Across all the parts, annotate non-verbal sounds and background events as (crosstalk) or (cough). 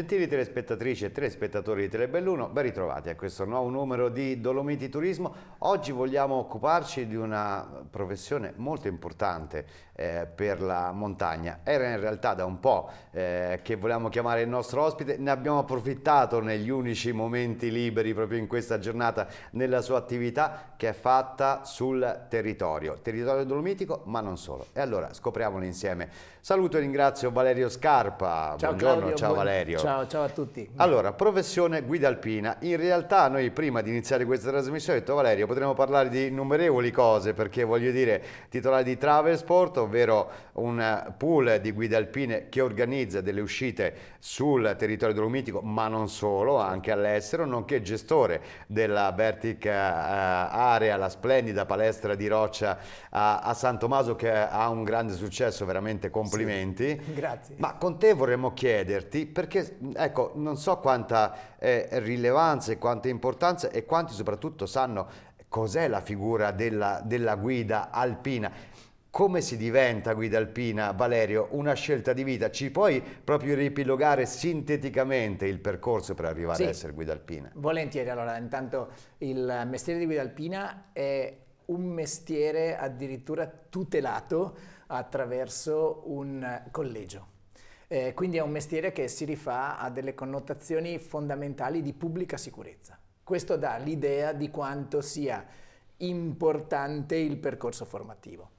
Gentili telespettatrici e telespettatori di Telebelluno, ben ritrovati a questo nuovo numero di Dolomiti Turismo. Oggi vogliamo occuparci di una professione molto importante eh, per la montagna. Era in realtà da un po' eh, che volevamo chiamare il nostro ospite, ne abbiamo approfittato negli unici momenti liberi proprio in questa giornata nella sua attività che è fatta sul territorio, territorio dolomitico ma non solo. E allora scopriamolo insieme. Saluto e ringrazio Valerio Scarpa, ciao, buongiorno, Claudio, ciao buon... Valerio. Ciao. Ciao, ciao a tutti. Allora, professione guida alpina. In realtà noi prima di iniziare questa trasmissione ho detto Valerio, potremmo parlare di innumerevoli cose perché voglio dire titolare di Travelsport, ovvero un pool di guide alpine che organizza delle uscite sul territorio dolomitico, ma non solo, anche all'estero, nonché gestore della Vertic eh, Area, la splendida palestra di roccia eh, a San Tommaso che ha un grande successo, veramente complimenti. Sì, (laughs) grazie. Ma con te vorremmo chiederti perché ecco, non so quanta eh, rilevanza e quanta importanza e quanti soprattutto sanno cos'è la figura della, della guida alpina. Come si diventa guida alpina, Valerio? Una scelta di vita. Ci puoi proprio riepilogare sinteticamente il percorso per arrivare sì, ad essere guida alpina? Volentieri. Allora, intanto il mestiere di guida alpina è un mestiere addirittura tutelato attraverso un collegio eh, quindi è un mestiere che si rifà a delle connotazioni fondamentali di pubblica sicurezza. Questo dà l'idea di quanto sia importante il percorso formativo.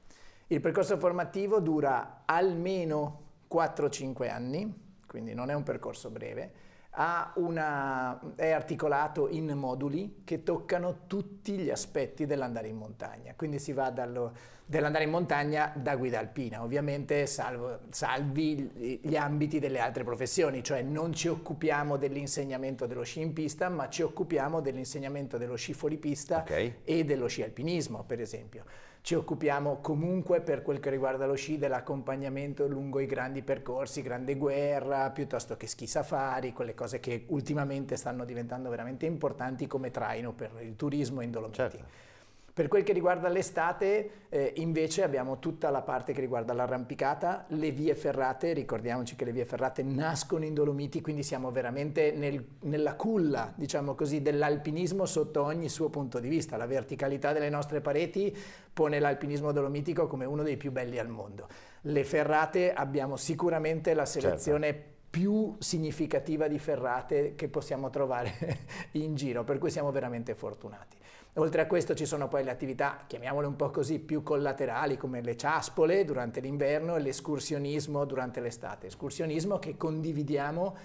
Il percorso formativo dura almeno 4-5 anni, quindi non è un percorso breve, una, è articolato in moduli che toccano tutti gli aspetti dell'andare in montagna, quindi si va dall'andare in montagna da guida alpina, ovviamente salvo, salvi gli ambiti delle altre professioni, cioè non ci occupiamo dell'insegnamento dello sci in pista, ma ci occupiamo dell'insegnamento dello sci fuori pista okay. e dello sci alpinismo, per esempio ci occupiamo comunque per quel che riguarda lo sci dell'accompagnamento lungo i grandi percorsi, Grande Guerra, piuttosto che ski safari, quelle cose che ultimamente stanno diventando veramente importanti come traino per il turismo in Certo. Per quel che riguarda l'estate, eh, invece, abbiamo tutta la parte che riguarda l'arrampicata, le vie ferrate, ricordiamoci che le vie ferrate nascono in Dolomiti, quindi siamo veramente nel, nella culla, diciamo così, dell'alpinismo sotto ogni suo punto di vista. La verticalità delle nostre pareti pone l'alpinismo dolomitico come uno dei più belli al mondo. Le ferrate abbiamo sicuramente la certo. selezione certo più significativa di ferrate che possiamo trovare (laughs) in giro, per cui siamo veramente fortunati. Oltre a questo ci sono poi le attività, chiamiamole un po' così, più collaterali come le ciaspole durante l'inverno e l'escursionismo durante l'estate. Escursionismo che condividiamo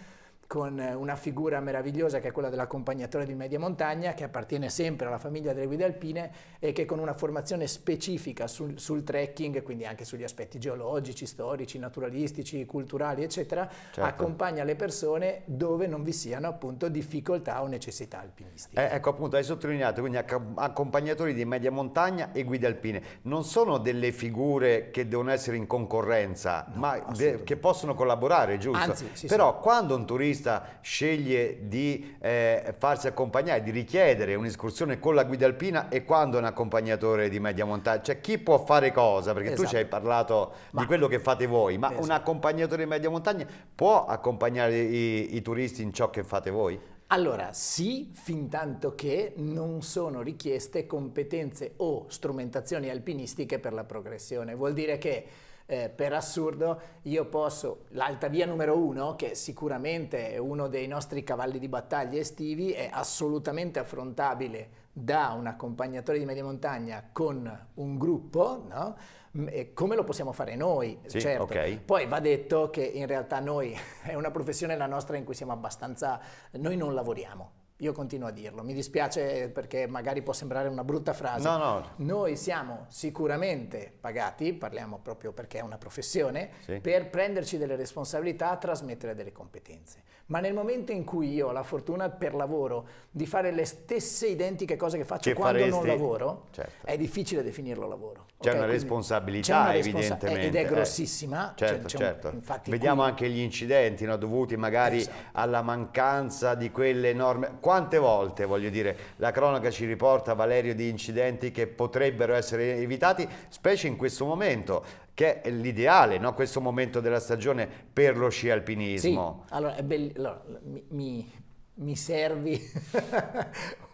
con eh, una figura meravigliosa che è quella dell'accompagnatore di media montagna che appartiene sempre alla famiglia delle guide alpine e che con una formazione specifica sul, sul trekking, quindi anche sugli aspetti geologici, storici, naturalistici, culturali, eccetera, certo. accompagna le persone dove non vi siano appunto difficoltà o necessità alpinistiche. Eh, ecco appunto hai sottolineato, quindi accompagnatori di media montagna e guide alpine non sono delle figure che devono essere in concorrenza, no, ma che possono collaborare, giusto? Anzi, sì, Però sì. quando un turista protagonista sceglie di eh, farsi accompagnare, di richiedere un'escursione con la guida alpina e quando un accompagnatore di media montagna? Cioè chi può fare cosa? Perché esatto. tu ci esatto. hai parlato ma, di quello che fate voi, ma esatto. un accompagnatore di media montagna può accompagnare i, i turisti in ciò che fate voi? Allora, sì, fin tanto che non sono richieste competenze o strumentazioni alpinistiche per la progressione. Vuol dire che eh, per assurdo io posso, l'alta via numero uno, che sicuramente è uno dei nostri cavalli di battaglia estivi, è assolutamente affrontabile da un accompagnatore di media montagna con un gruppo, no? Mm, come lo possiamo fare noi, sì, certo. Okay. Poi va detto che in realtà noi (laughs) è una professione la nostra in cui siamo abbastanza, noi non lavoriamo, io continuo a dirlo, mi dispiace perché magari può sembrare una brutta frase. No, no. Noi siamo sicuramente pagati, parliamo proprio perché è una professione, sì. per prenderci delle responsabilità, trasmettere delle competenze. Ma nel momento in cui io ho la fortuna per lavoro di fare le stesse identiche cose che faccio che quando faresti? non lavoro, certo. è difficile definirlo lavoro. C'è okay? una responsabilità, c'è una responsa- evidentemente. Eh, ed è grossissima. Eh. Certo, c'è, c'è certo. Un, Vediamo qui... anche gli incidenti no, dovuti magari esatto. alla mancanza di quelle norme quante volte, voglio dire, la cronaca ci riporta, Valerio, di incidenti che potrebbero essere evitati, specie in questo momento che è l'ideale, no? questo momento della stagione per lo sci alpinismo. Sì, allora, allora mi, mi, mi, servi (laughs)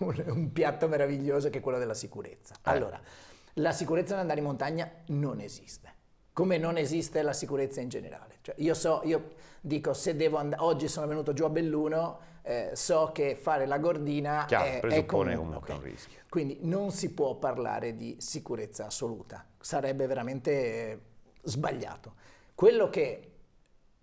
un, un, piatto meraviglioso che è quello della sicurezza. Eh. Allora, la sicurezza nell'andare in montagna non esiste come non esiste la sicurezza in generale. Cioè, io so, io dico, se devo andare, oggi sono venuto giù a Belluno, eh, so che fare la gordina Chiaro, è, è comune, comunque okay. un rischio. Quindi non si può parlare di sicurezza assoluta, sarebbe veramente eh, sbagliato. Quello che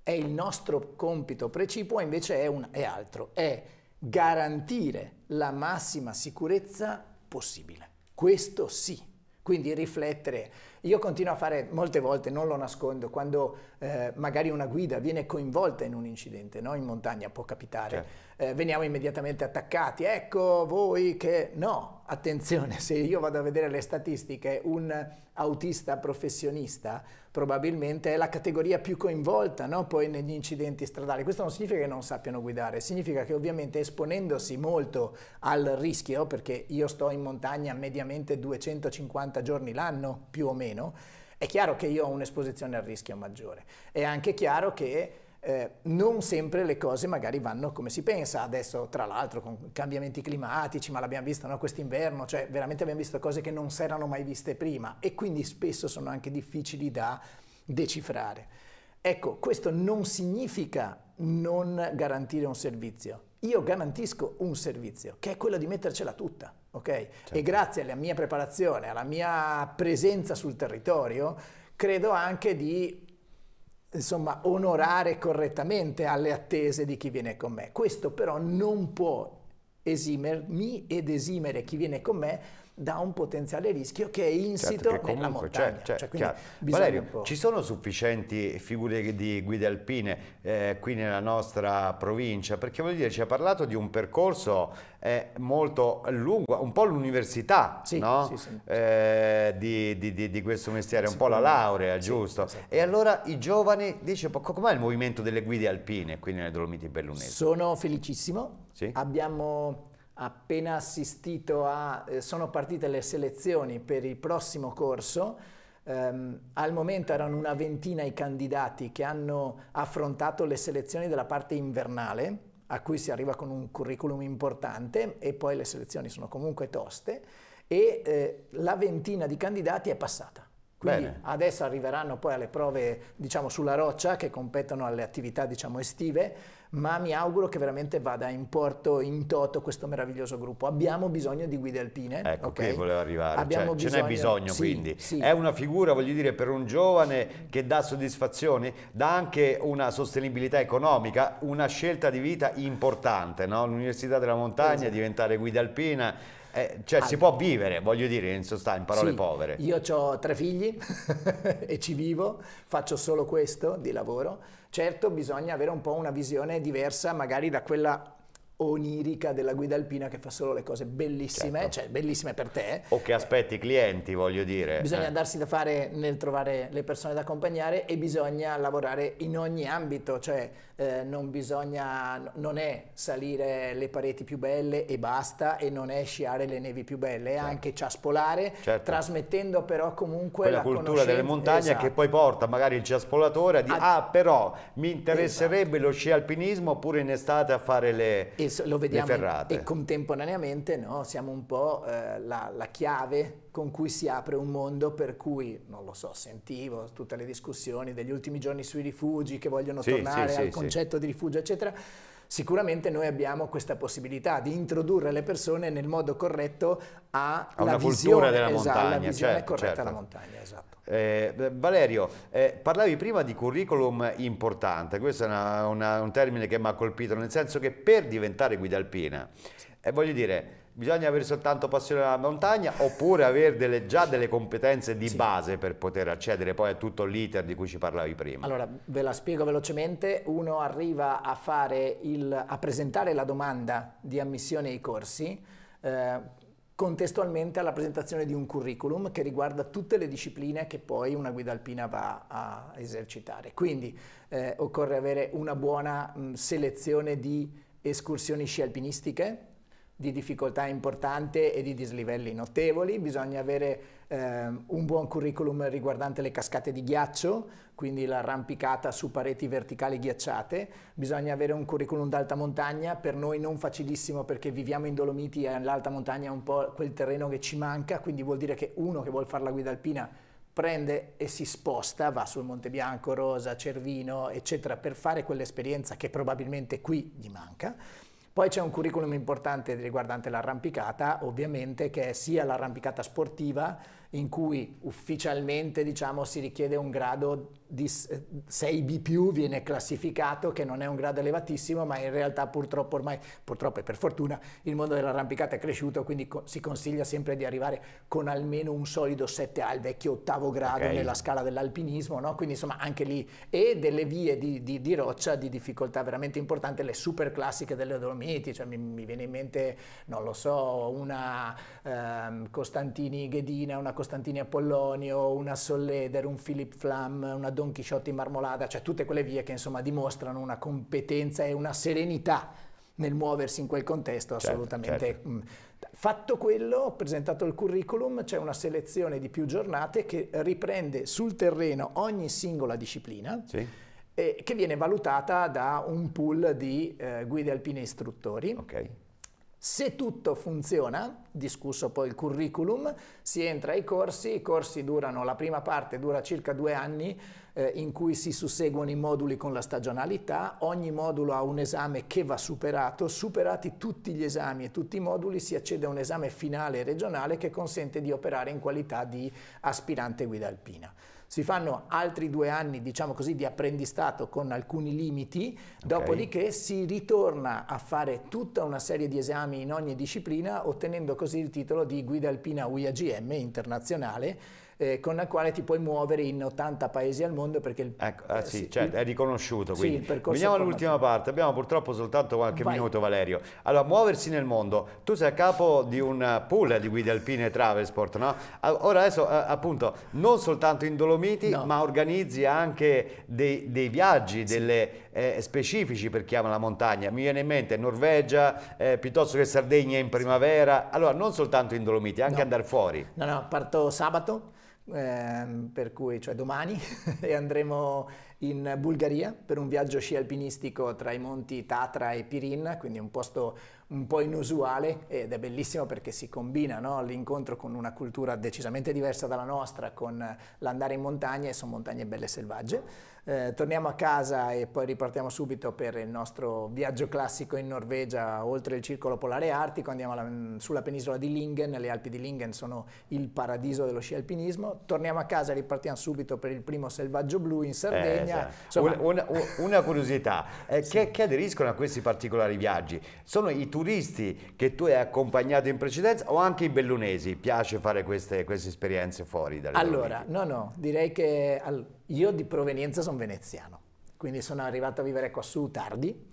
è il nostro compito precipuo invece è, un, è altro, è garantire la massima sicurezza possibile. Questo sì. Quindi riflettere. Io continuo a fare molte volte, non lo nascondo, quando eh, magari una guida viene coinvolta in un incidente, no? in montagna può capitare. Certo eh, veniamo immediatamente attaccati. Ecco voi che no, attenzione, se io vado a vedere le statistiche, un autista professionista probabilmente è la categoria più coinvolta no? poi negli incidenti stradali. Questo non significa che non sappiano guidare, significa che ovviamente esponendosi molto al rischio, perché io sto in montagna mediamente 250 giorni l'anno più o meno, è chiaro che io ho un'esposizione al rischio maggiore. È anche chiaro che eh, non sempre le cose magari vanno come si pensa adesso tra l'altro con cambiamenti climatici ma l'abbiamo visto no, quest'inverno cioè veramente abbiamo visto cose che non si erano mai viste prima e quindi spesso sono anche difficili da decifrare ecco questo non significa non garantire un servizio io garantisco un servizio che è quello di mettercela tutta ok certo. e grazie alla mia preparazione alla mia presenza sul territorio credo anche di insomma, onorare correttamente alle attese di chi viene con me. Questo però non può esimermi ed esimere chi viene con me da un potenziale rischio che è certo, insito certo che nella montagna. Cioè, cioè, cioè, Valerio, ci sono sufficienti figure di guide alpine eh, qui nella nostra provincia? Perché voglio dire, ci ha parlato di un percorso eh, molto lungo, un po' l'università sì, no? sì, sì, eh, di, di, di, di, questo mestiere, un po' la laurea, giusto? Esatto. E allora i giovani, dice, com'è il movimento delle guide alpine qui nelle Dolomiti Bellunesi? Sono felicissimo, abbiamo appena assistito a... Eh, sono partite le selezioni per il prossimo corso, ehm, al momento erano una ventina i candidati che hanno affrontato le selezioni della parte invernale, a cui si arriva con un curriculum importante e poi le selezioni sono comunque toste e eh, la ventina di candidati è passata. Quindi Bene. adesso arriveranno poi alle prove diciamo, sulla roccia che competono alle attività diciamo, estive, ma mi auguro che veramente vada in porto in toto questo meraviglioso gruppo. Abbiamo bisogno di guide alpine. Ecco, okay? qui volevo arrivare, Abbiamo cioè, bisogno... ce n'è bisogno sì, quindi. Sì. È una figura, voglio dire, per un giovane che dà soddisfazioni, dà anche una sostenibilità economica, una scelta di vita importante, no? L'Università della Montagna, esatto. diventare guida alpina eh, cioè, allora. si può vivere, voglio dire, in sostanza, in parole sì, povere. Io ho tre figli (laughs) e ci vivo, faccio solo questo di lavoro. Certo, bisogna avere un po' una visione diversa, magari da quella onirica della guida alpina che fa solo le cose bellissime, certo. cioè bellissime per te. O che aspetti i clienti, voglio dire. Bisogna eh. darsi da fare nel trovare le persone da accompagnare e bisogna lavorare in ogni ambito, cioè eh, non bisogna, non è salire le pareti più belle e basta e non è sciare le nevi più belle, è certo. anche ciaspolare, certo. trasmettendo però comunque Quella la cultura delle montagne esatto. che poi porta magari il ciaspolatore a dire Ad... ah però mi interesserebbe esatto. lo sci alpinismo oppure in estate a fare le... Esatto lo vediamo e contemporaneamente no, siamo un po' eh, la, la, chiave con cui si apre un mondo per cui, non lo so, sentivo tutte le discussioni degli ultimi giorni sui rifugi che vogliono sì, tornare sì, al concetto di rifugio, eccetera Sicuramente noi abbiamo questa possibilità di introdurre le persone nel modo corretto alla una visione, della esatto, montagna, certo, alla certo. esatto. eh, eh, Valerio, eh, parlavi prima di curriculum importante, questo è una, una, un termine che mi ha colpito, nel senso che per diventare guida alpina, eh, voglio dire, bisogna avere soltanto passione alla montagna oppure avere delle, già delle competenze di sì. base per poter accedere poi a tutto l'iter di cui ci parlavi prima? Allora, ve la spiego velocemente. Uno arriva a, il, a presentare la domanda di ammissione ai corsi eh, contestualmente alla presentazione di un curriculum che riguarda tutte le discipline che poi una guida alpina va a esercitare. Quindi eh, occorre avere una buona mh, selezione di escursioni sci alpinistiche, di difficoltà importante e di dislivelli notevoli, bisogna avere eh, un buon curriculum riguardante le cascate di ghiaccio, quindi l'arrampicata su pareti verticali ghiacciate, bisogna avere un curriculum d'alta montagna, per noi non facilissimo perché viviamo in Dolomiti e l'alta montagna è un po' quel terreno che ci manca, quindi vuol dire che uno che vuole fare la guida alpina prende e si sposta, va sul Monte Bianco, Rosa, Cervino, eccetera, per fare quell'esperienza che probabilmente qui gli manca poi c'è un curriculum importante riguardante l'arrampicata, ovviamente, che è sia l'arrampicata sportiva, in cui ufficialmente diciamo, si richiede un grado di 6B+, eh, viene classificato, che non è un grado elevatissimo, ma in realtà purtroppo ormai, purtroppo e per fortuna, il mondo dell'arrampicata è cresciuto, quindi co- si consiglia sempre di arrivare con almeno un solido 7 a il vecchio ottavo grado okay. nella scala dell'alpinismo, no? quindi insomma anche lì, e delle vie di, di, di roccia di difficoltà veramente importante, le super classiche delle Dolomiti, cioè mi, mi, viene in mente, non lo so, una ehm, Costantini-Ghedina, una Costantini Apollonio, una Solleder, un Philip Flam, una Don in Marmolada, cioè tutte quelle vie che insomma dimostrano una competenza e una serenità nel muoversi in quel contesto certo, assolutamente. Certo, certo. Fatto quello, ho presentato il curriculum, c'è una selezione di più giornate che riprende sul terreno ogni singola disciplina. Sì che viene valutata da un pool di eh, guide alpine istruttori. Okay. Se tutto funziona, discusso poi il curriculum, si entra ai corsi, i corsi durano, la prima parte dura circa due anni eh, in cui si susseguono i moduli con la stagionalità, ogni modulo ha un esame che va superato, superati tutti gli esami e tutti i moduli si accede a un esame finale regionale che consente di operare in qualità di aspirante guida alpina si fanno altri due anni, diciamo così, di apprendistato con alcuni limiti, okay. dopodiché si ritorna a fare tutta una serie di esami in ogni disciplina, ottenendo così il titolo di guida alpina UIAGM internazionale eh, con la quale ti puoi muovere in 80 paesi al mondo perché il, ecco, ah, eh, sì, sì, cioè, il, è riconosciuto quindi. Sì, Veniamo all'ultima parte, abbiamo purtroppo soltanto qualche Vai. minuto Valerio. Allora, muoversi nel mondo, tu sei a capo di un pool di guide alpine Travelsport, no? Ora adesso eh, appunto non soltanto in Dolomiti no. ma organizzi anche dei, dei viaggi, delle, eh, specifici per chi ama la montagna. Mi viene in mente Norvegia, eh, piuttosto che Sardegna in primavera. Allora, non soltanto in Dolomiti, anche no. andare fuori. No, no, parto sabato Ehm, per cui cioè domani (laughs) e andremo in Bulgaria per un viaggio sci alpinistico tra i monti Tatra e Pirin, quindi un posto un po' inusuale ed è bellissimo perché si combina no? l'incontro con una cultura decisamente diversa dalla nostra, con l'andare in montagna e sono montagne belle selvagge. Eh, torniamo a casa e poi ripartiamo subito per il nostro viaggio classico in Norvegia oltre il circolo polare artico, andiamo alla, sulla penisola di Lingen, le Alpi di Lingen sono il paradiso dello sci alpinismo, torniamo a casa e ripartiamo subito per il primo selvaggio blu in Sardegna. Eh Insomma... Una, una, una, curiosità, eh, sì. che, che, aderiscono a questi particolari viaggi? Sono i turisti che tu hai accompagnato in precedenza o anche i bellunesi? Piace fare queste, queste esperienze fuori dalle Allora, Dolomiti? no, no, direi che io di provenienza sono veneziano, quindi sono arrivato a vivere quassù tardi,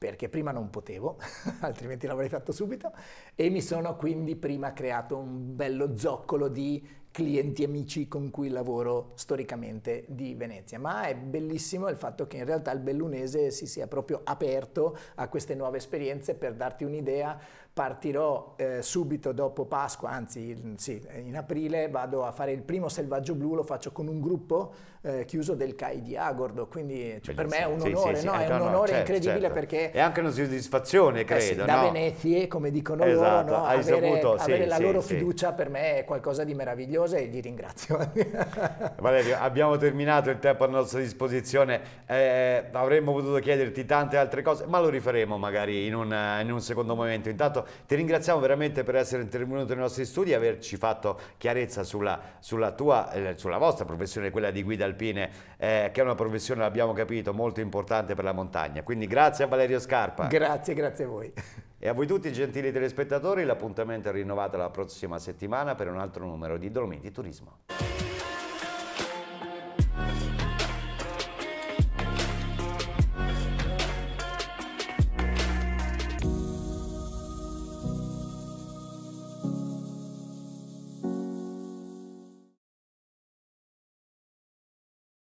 perché prima non potevo, (laughs) altrimenti l'avrei fatto subito, e mi sono quindi prima creato un bello zoccolo di clienti amici con cui lavoro storicamente di Venezia, ma è bellissimo il fatto che in realtà il bellunese si sia proprio aperto a queste nuove esperienze. Per darti un'idea, partirò eh, subito dopo Pasqua, anzi sì, in aprile vado a fare il primo selvaggio blu, lo faccio con un gruppo eh, chiuso del CAI di Agordo, quindi cioè, per me è un onore, sì, sì, no? è un onore no, certo, incredibile certo. perché... E anche una soddisfazione, eh credo. Eh da Venezie, come dicono esatto, loro, avere, saputo, avere la loro fiducia per me è qualcosa di meraviglioso meravigliosa e vi ringrazio. (laughs) Valerio, abbiamo terminato il tempo a nostra disposizione, eh, avremmo potuto chiederti tante altre cose, ma lo rifaremo magari in un, eh, in un secondo momento. Intanto ti ringraziamo veramente per essere intervenuto nei nostri studi e averci fatto chiarezza sulla, sulla, tua, eh, sulla vostra professione, quella di guida alpine, eh, che è una professione, l'abbiamo capito, molto importante per la montagna. Quindi grazie a Valerio Scarpa. Grazie, grazie a voi. E a voi tutti, gentili telespettatori, l'appuntamento è rinnovato la prossima settimana per un altro numero di Dolomiti Turismo.